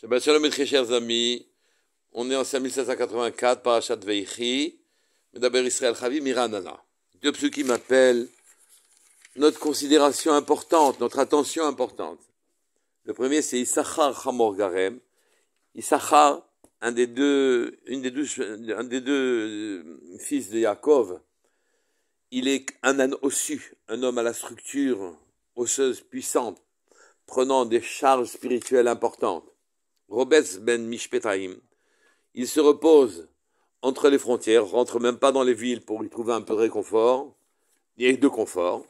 Shabbat Shalom, très chers amis. On est en 5784, parachat Veichi. Medaber Israël Chavi, Miranana. Deux qui m'appellent notre considération importante, notre attention importante. Le premier, c'est Issachar Hamor Issachar, un des deux, une des deux, un des deux euh, fils de Yaakov, il est un âne ossu, un homme à la structure osseuse puissante, prenant des charges spirituelles importantes. Robes ben Mishpetaim. Il se repose entre les frontières, rentre même pas dans les villes pour y trouver un peu de réconfort, et de confort.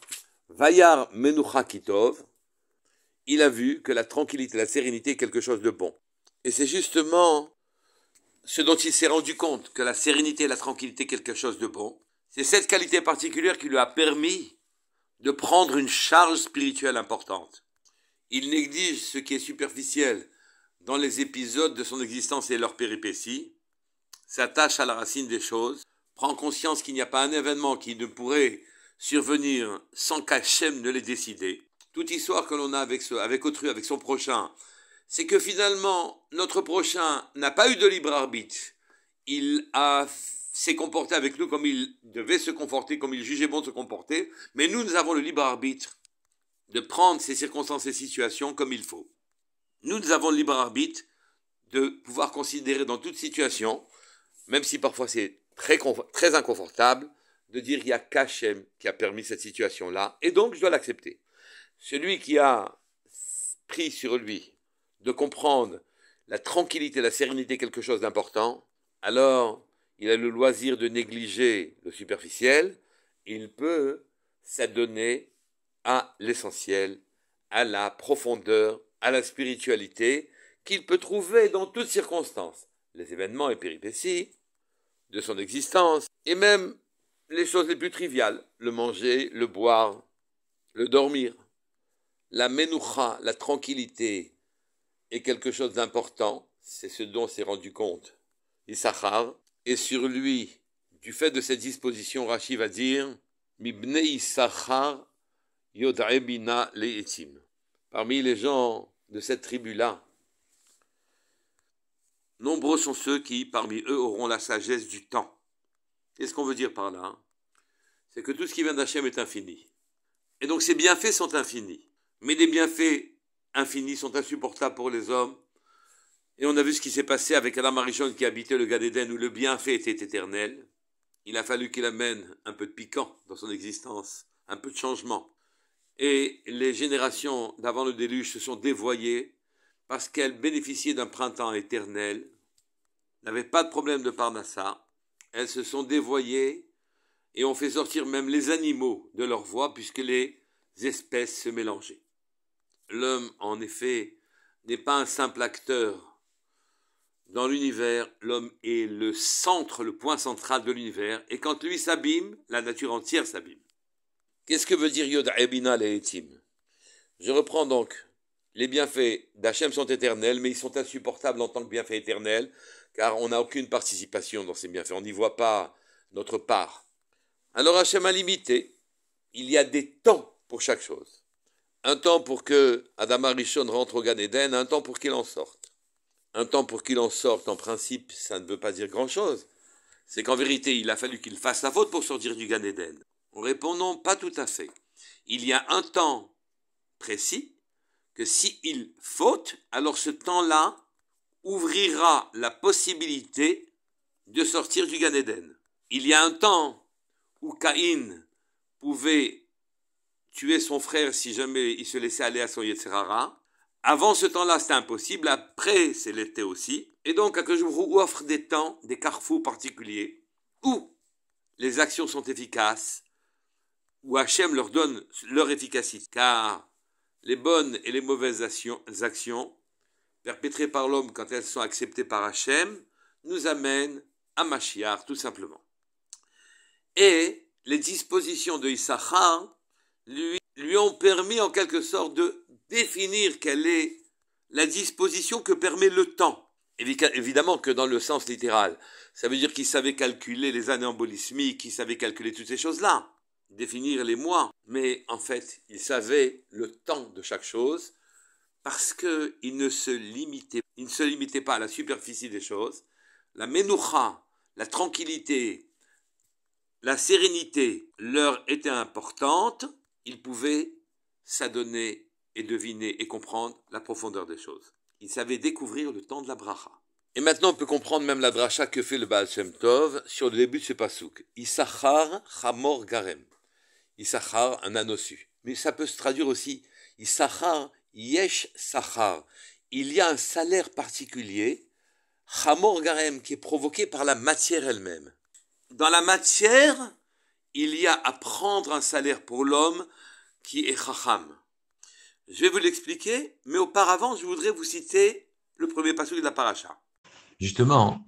Vayar Menucha Kitov, il a vu que la tranquillité, et la sérénité est quelque chose de bon. Et c'est justement ce dont il s'est rendu compte, que la sérénité et la tranquillité est quelque chose de bon. C'est cette qualité particulière qui lui a permis de prendre une charge spirituelle importante. Il néglige ce qui est superficiel dans les épisodes de son existence et leurs péripéties, s'attache à la racine des choses, prend conscience qu'il n'y a pas un événement qui ne pourrait survenir sans qu'Hachem ne les décidé. Toute histoire que l'on a avec, avec autrui, avec son prochain, c'est que finalement, notre prochain n'a pas eu de libre arbitre. Il a s'est comporté avec nous comme il devait se comporter, comme il jugeait bon de se comporter, mais nous, nous avons le libre arbitre de prendre ces circonstances et situations comme il faut nous avons le libre arbitre de pouvoir considérer dans toute situation, même si parfois c'est très, très inconfortable, de dire il y a qu'Hachem qui a permis cette situation-là, et donc je dois l'accepter. Celui qui a pris sur lui de comprendre la tranquillité, la sérénité, quelque chose d'important, alors il a le loisir de négliger le superficiel, il peut s'adonner à l'essentiel, à la profondeur à la spiritualité qu'il peut trouver dans toutes circonstances, les événements et péripéties de son existence, et même les choses les plus triviales, le manger, le boire, le dormir. La menoucha, la tranquillité, est quelque chose d'important, c'est ce dont s'est rendu compte Issachar, et sur lui, du fait de cette disposition, Rachid va dire Mibne Issachar Yodrebina Leetim parmi les gens de cette tribu-là. Nombreux sont ceux qui, parmi eux, auront la sagesse du temps. Qu'est-ce qu'on veut dire par là hein C'est que tout ce qui vient d'Hachem est infini. Et donc ses bienfaits sont infinis. Mais des bienfaits infinis sont insupportables pour les hommes. Et on a vu ce qui s'est passé avec Adam Marichon qui habitait le Gadéden où le bienfait était éternel. Il a fallu qu'il amène un peu de piquant dans son existence, un peu de changement. Et les générations d'avant le déluge se sont dévoyées parce qu'elles bénéficiaient d'un printemps éternel, n'avaient pas de problème de parnassa, elles se sont dévoyées et ont fait sortir même les animaux de leur voie puisque les espèces se mélangeaient. L'homme, en effet, n'est pas un simple acteur. Dans l'univers, l'homme est le centre, le point central de l'univers, et quand lui s'abîme, la nature entière s'abîme. Qu'est-ce que veut dire Yod Ebina Etim Je reprends donc. Les bienfaits d'Hachem sont éternels, mais ils sont insupportables en tant que bienfaits éternels, car on n'a aucune participation dans ces bienfaits. On n'y voit pas notre part. Alors Hachem a limité. Il y a des temps pour chaque chose. Un temps pour que Adam Arishon rentre au Gan un temps pour qu'il en sorte. Un temps pour qu'il en sorte, en principe, ça ne veut pas dire grand-chose. C'est qu'en vérité, il a fallu qu'il fasse la faute pour sortir du Gan Répondons pas tout à fait. Il y a un temps précis que s'il il faute, alors ce temps-là ouvrira la possibilité de sortir du Gan Il y a un temps où Caïn pouvait tuer son frère si jamais il se laissait aller à son Yetzerara. Avant ce temps-là, c'était impossible. Après, c'est l'été aussi. Et donc, vous offre des temps, des carrefours particuliers où les actions sont efficaces où Hachem leur donne leur efficacité, car les bonnes et les mauvaises actions perpétrées par l'homme quand elles sont acceptées par Hachem nous amènent à Machiar, tout simplement. Et les dispositions de Issachar lui, lui ont permis en quelque sorte de définir quelle est la disposition que permet le temps. Évidemment que dans le sens littéral, ça veut dire qu'il savait calculer les années embolismiques, qu'il savait calculer toutes ces choses-là définir les mois, mais en fait, il savait le temps de chaque chose parce qu'il ne se limitait, ne se limitait pas à la superficie des choses. La menoucha, la tranquillité, la sérénité leur était importante. Il pouvait s'adonner et deviner et comprendre la profondeur des choses. Il savait découvrir le temps de la bracha. Et maintenant, on peut comprendre même la dracha que fait le Baal Shem Tov sur le début de ce pasouk. Issachar Hamor Garem. Issachar, un âne Mais ça peut se traduire aussi Issachar, Yesh Sachar. Il y a un salaire particulier, chamor Garem, qui est provoqué par la matière elle-même. Dans la matière, il y a à prendre un salaire pour l'homme qui est Chacham. Je vais vous l'expliquer, mais auparavant, je voudrais vous citer le premier passage de la paracha. Justement,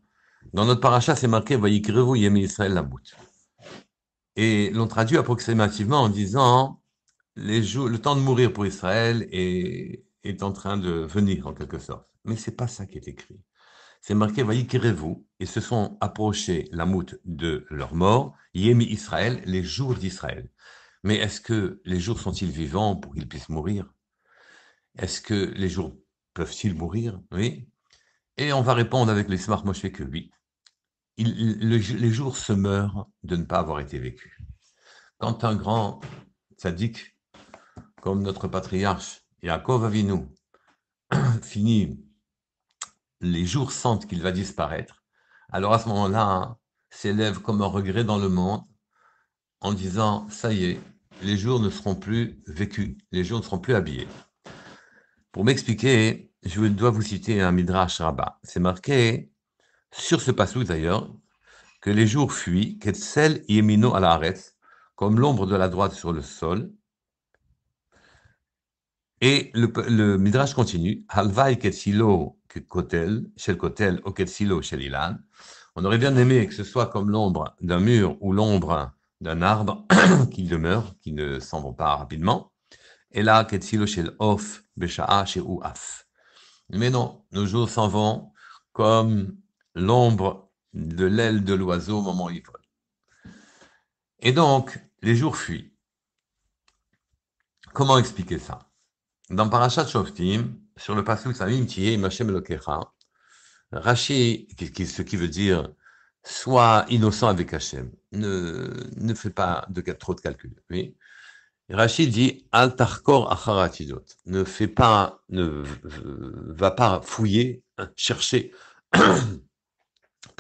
dans notre paracha, c'est marqué « Vayikrevu Yemi Israël et l'on traduit approximativement en disant les jours, le temps de mourir pour Israël est, est en train de venir en quelque sorte. Mais ce n'est pas ça qui est écrit. C'est marqué » et se sont approchés la moute de leur mort, Yémi Israël, les jours d'Israël. Mais est-ce que les jours sont-ils vivants pour qu'ils puissent mourir Est-ce que les jours peuvent-ils mourir Oui. Et on va répondre avec les smart Moshe que oui les jours se meurent de ne pas avoir été vécus. Quand un grand sadique, comme notre patriarche Yaakov Avinu, finit les jours sentent qu'il va disparaître, alors à ce moment-là, hein, s'élève comme un regret dans le monde en disant ça y est, les jours ne seront plus vécus, les jours ne seront plus habillés. Pour m'expliquer, je dois vous citer un midrash rabba. C'est marqué sur ce passage d'ailleurs, que les jours fuient, yemino à comme l'ombre de la droite sur le sol. Et le, Midrash continue, Kotel, Shel Kotel, Shel On aurait bien aimé que ce soit comme l'ombre d'un mur ou l'ombre d'un arbre qui demeure, qui ne s'en va pas rapidement. Et là, Ketsilo Shel Of, Mais non, nos jours s'en vont comme l'ombre de l'aile de l'oiseau au moment où il vole. Et donc, les jours fuient. Comment expliquer ça Dans Parashat Shoftim, sur le passage Samim Tiyé, Machem Lokecha, Rashi, ce qui veut dire sois innocent avec Hachem, ne, ne fais pas de, trop de calculs. Oui. Rashi dit Al Tarkor Acharatidot, ne fait pas, ne va pas fouiller, chercher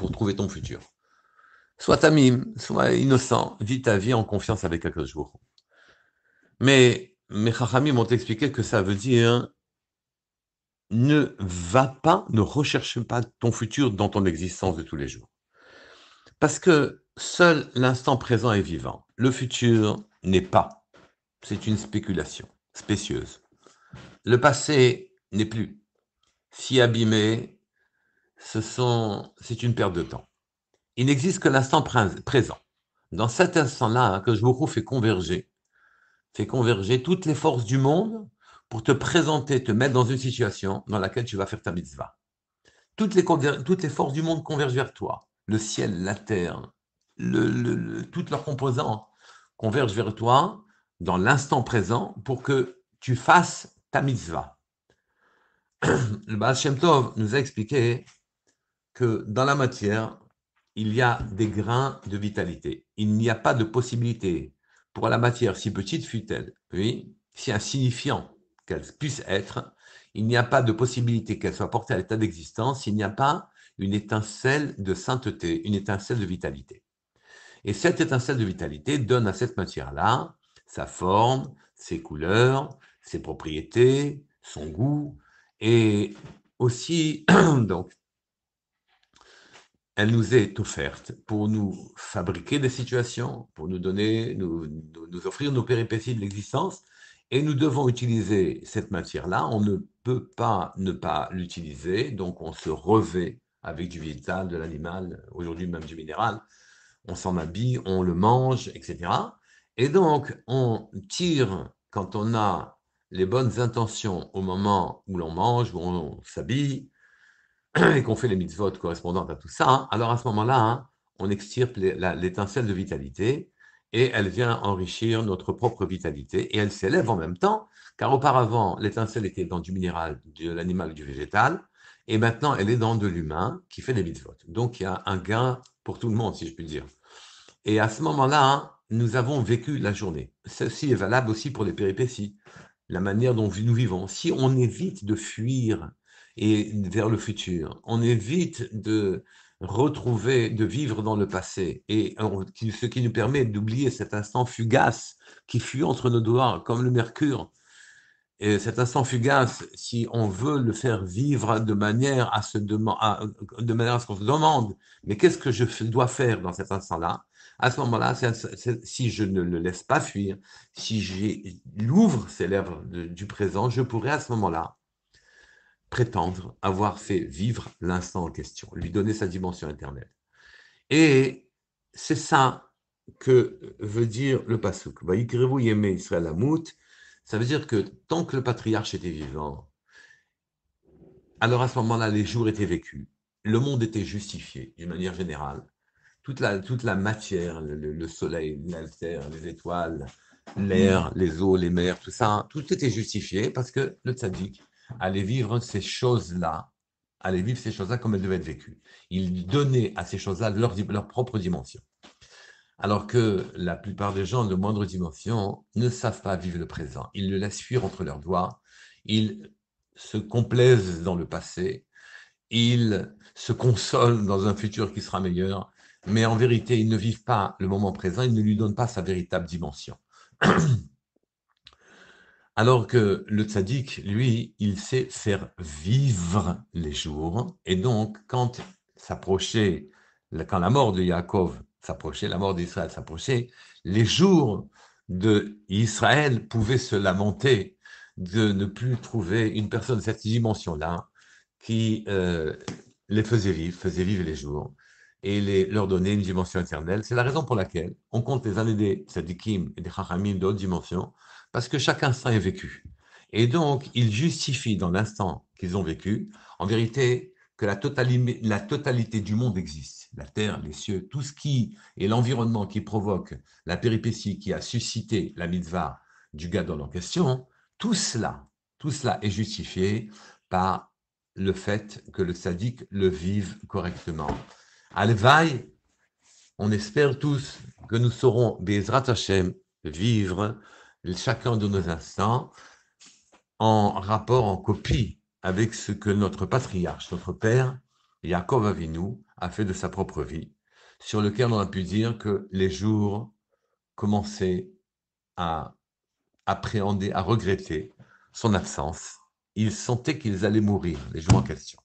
pour trouver ton futur. soit tamim, soit innocent, vis ta vie en confiance avec quelques jour. Mais mes chachamim m'ont expliqué que ça veut dire ne va pas, ne recherche pas ton futur dans ton existence de tous les jours. Parce que seul l'instant présent est vivant. Le futur n'est pas. C'est une spéculation spécieuse. Le passé n'est plus. Si abîmé, c'est une perte de temps. Il n'existe que l'instant présent. Dans cet instant-là, hein, que je vous fait converger, fait converger toutes les forces du monde pour te présenter, te mettre dans une situation dans laquelle tu vas faire ta mitzvah. Toutes les, forces du monde convergent vers toi. Le ciel, la terre, toutes leurs composantes convergent vers toi dans l'instant présent pour que tu fasses ta mitzvah. Le Baal Tov nous a expliqué que dans la matière, il y a des grains de vitalité. Il n'y a pas de possibilité pour la matière, si petite fût-elle, oui, si insignifiant qu'elle puisse être, il n'y a pas de possibilité qu'elle soit portée à l'état d'existence s'il n'y a pas une étincelle de sainteté, une étincelle de vitalité. Et cette étincelle de vitalité donne à cette matière-là sa forme, ses couleurs, ses propriétés, son goût, et aussi donc elle nous est offerte pour nous fabriquer des situations, pour nous donner, nous, offrir nos péripéties de l'existence, et nous devons utiliser cette matière-là. On ne peut pas ne pas l'utiliser, donc on se revêt avec du végétal, de l'animal, aujourd'hui même du minéral. On s'en habille, on le mange, etc. Et donc, on tire, quand on a les bonnes intentions au moment où l'on mange, où on s'habille, et qu'on fait les mitzvot correspondantes à tout ça, hein. alors à ce moment-là, hein, on extirpe l'étincelle de vitalité et elle vient enrichir notre propre vitalité et elle s'élève en même temps, car auparavant, l'étincelle était dans du minéral, de l'animal, du végétal, et maintenant elle est dans de l'humain qui fait des mitzvot. Donc il y a un gain pour tout le monde, si je puis dire. Et à ce moment-là, hein, nous avons vécu la journée. Ceci est valable aussi pour les péripéties, la manière dont nous vivons. Si on évite de fuir et vers le futur. On évite de retrouver, de vivre dans le passé, et ce qui nous permet d'oublier cet instant fugace qui fuit entre nos doigts comme le mercure. Et cet instant fugace, si on veut le faire vivre de manière à, se de manière ce qu'on se demande, mais qu'est-ce que je dois faire dans cet instant-là À ce moment-là, si je ne le laisse pas fuir, si l'ouvre ces lèvres du présent, je pourrais à ce moment-là prétendre avoir fait vivre l'instant en question, lui donner sa dimension éternelle. Et c'est ça que veut dire le pasuk. Ça veut dire que tant que le patriarche était vivant, alors à ce moment-là, les jours étaient vécus, le monde était justifié d'une manière générale. Toute la, matière, le, soleil, la les étoiles, l'air, les eaux, les mers, tout ça, tout était justifié parce que le tzaddik Aller vivre ces choses-là, aller vivre ces choses-là comme elles devaient être vécues. Ils donnait à ces choses-là leur, leur propre dimension. Alors que la plupart des gens de moindre dimension ne savent pas vivre le présent. Ils le laissent fuir entre leurs doigts. Ils se complaisent dans le passé. Ils se consolent dans un futur qui sera meilleur. Mais en vérité, ils ne vivent pas le moment présent. Ils ne lui donnent pas sa véritable dimension. Alors que le tzaddik, lui, il sait faire vivre les jours. Et donc, quand s'approchait, quand la mort de Yaakov s'approchait, la mort d'Israël s'approchait, les jours de pouvaient se lamenter de ne plus trouver une personne de cette dimension-là qui euh, les faisait vivre, faisait vivre les jours et leur donnait une dimension éternelle. C'est la raison pour laquelle on compte les années des tzaddikim et des chachamim d'autres dimensions parce que chaque instant est vécu. Et donc, il justifie dans l'instant qu'ils ont vécu, en vérité, que la totalité, du monde existe. La terre, les cieux, tout ce qui est l'environnement qui provoque la péripétie qui a suscité la mitzvah du gadol en question, tout cela, tout cela est justifié par le fait que le sadique le vive correctement. À vaï, on espère tous que nous saurons, des Hashem, vivre chacun de nos instants, en rapport, en copie avec ce que notre patriarche, notre père, Yaakov Avinu, a fait de sa propre vie, sur lequel on a pu dire que les jours commençaient à appréhender, à regretter son absence. Ils sentaient qu'ils allaient mourir, les jours en question.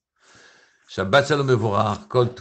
Shabbat shalom vorar, kol